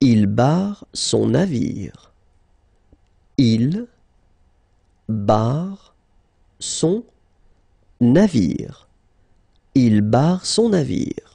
Il barre son navire. Il barre son navire. Il barre son navire.